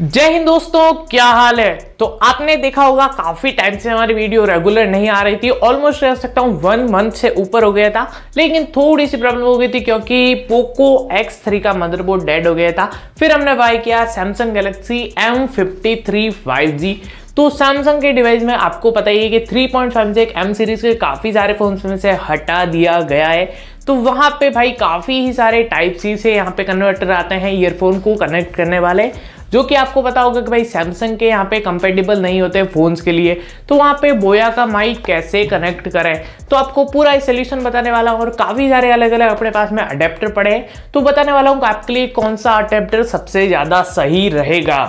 जय हिंद दोस्तों क्या हाल है तो आपने देखा होगा काफी टाइम से हमारी वीडियो रेगुलर नहीं आ रही थी ऑलमोस्ट कह सकता हूँ वन मंथ से ऊपर हो गया था लेकिन थोड़ी सी प्रॉब्लम हो गई थी क्योंकि पोको एक्स थ्री का मदरबोर्ड डेड हो गया था फिर हमने बाय किया Samsung Galaxy M fifty three five G तो सैमसंग के डिवाइस में आपको पता ही है कि 3.5 पॉइंट से एक एम सीरीज के काफ़ी सारे फोन में से हटा दिया गया है तो वहाँ पे भाई काफ़ी ही सारे टाइप सी से यहाँ पे कन्वर्टर आते हैं ईयरफोन को कनेक्ट करने वाले जो कि आपको पता होगा कि भाई सैमसंग के यहाँ पे कंपेटेबल नहीं होते फ़ोन्स के लिए तो वहाँ पे बोया का माइक कैसे कनेक्ट करें तो आपको पूरा सोल्यूशन बताने वाला हूँ और काफ़ी सारे अलग अलग अपने पास में अडेप्टर पड़े हैं तो बताने वाला हूँ आपके लिए कौन सा अडेप्टर सबसे ज़्यादा सही रहेगा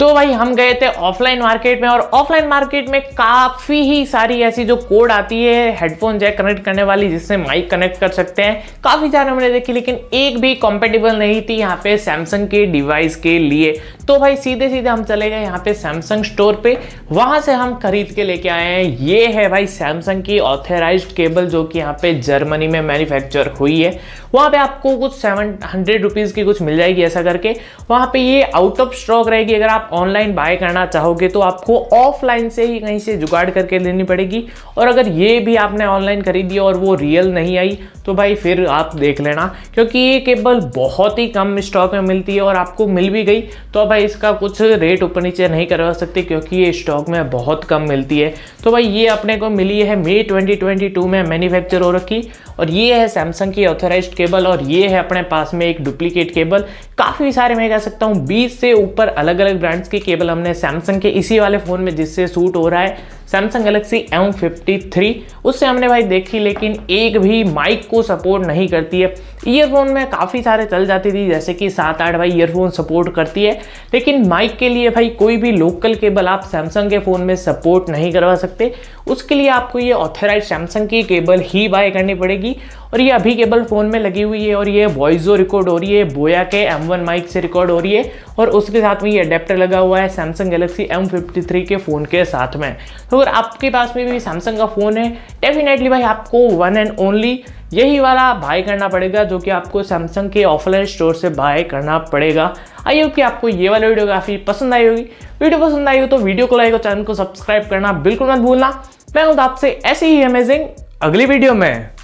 तो भाई हम गए थे ऑफलाइन मार्केट में और ऑफलाइन मार्केट में काफ़ी ही सारी ऐसी जो कोड आती है हेडफोन जैक कनेक्ट करने वाली जिससे माइक कनेक्ट कर सकते हैं काफ़ी सारे हमने देखी लेकिन एक भी कॉम्पेटेबल नहीं थी यहाँ पे सैमसंग के डिवाइस के लिए तो भाई सीधे सीधे हम चले गए यहाँ पे सैमसंग स्टोर पे वहाँ से हम खरीद के लेके आए हैं ये है भाई सैमसंग की ऑथराइज केबल जो कि यहाँ पे जर्मनी में मैन्युफैक्चर हुई है वहाँ पे आपको कुछ सेवन हंड्रेड रुपीज़ की कुछ मिल जाएगी ऐसा करके वहाँ पे ये आउट ऑफ स्टॉक रहेगी अगर आप ऑनलाइन बाय करना चाहोगे तो आपको ऑफलाइन से ही कहीं से जुगाड़ करके लेनी पड़ेगी और अगर ये भी आपने ऑनलाइन खरीदी और वो रियल नहीं आई तो भाई फिर आप देख लेना क्योंकि ये केबल बहुत ही कम स्टॉक में मिलती है और आपको मिल भी गई तो भाई इसका कुछ रेट ऊपर नीचे नहीं करवा सकते क्योंकि ये स्टॉक में बहुत कम मिलती है तो भाई ये अपने को मिली है मे 2022 में मैन्युफैक्चर हो रखी और ये है सैमसंग की ऑथोराइज केबल और ये है अपने पास में एक डुप्लीकेट केबल काफ़ी सारे मैं कह सकता हूँ बीस से ऊपर अलग अलग ब्रांड ब्रांड्स की केबल हमने सैमसंग के इसी वाले फ़ोन में जिससे सूट हो रहा है सैमसंग गैलेक्सी एम फिफ्टी उससे हमने भाई देखी लेकिन एक भी माइक को सपोर्ट नहीं करती है ईयरफोन में काफ़ी सारे चल जाती थी जैसे कि सात आठ भाई ईयरफोन सपोर्ट करती है लेकिन माइक के लिए भाई कोई भी लोकल केबल आप सैमसंग के फ़ोन में सपोर्ट नहीं करवा सकते उसके लिए आपको ये ऑथराइज सैमसंग की केबल ही बाय करनी पड़ेगी और ये अभी केबल फ़ोन में लगी हुई है और ये वॉइसो रिकॉर्ड हो रही है बोया के एम वन माइक से रिकॉर्ड हो रही है और उसके साथ में ये अडेप्टर लगा हुआ है Samsung Galaxy M fifty three के फ़ोन के साथ में तो तो अगर आपके पास में भी सैमसंग का फ़ोन है डेफिनेटली भाई आपको वन एंड ओनली यही वाला बाय करना पड़ेगा जो कि आपको सैमसंग के ऑफलाइन स्टोर से बाय करना पड़ेगा आई होप कि आपको ये वाला वीडियो काफ़ी पसंद आई होगी वीडियो पसंद आई हो तो वीडियो को लाइक और चैनल को सब्सक्राइब करना बिल्कुल मत भूलना मैं हूँ तो आपसे ऐसे ही अमेजिंग अगली वीडियो में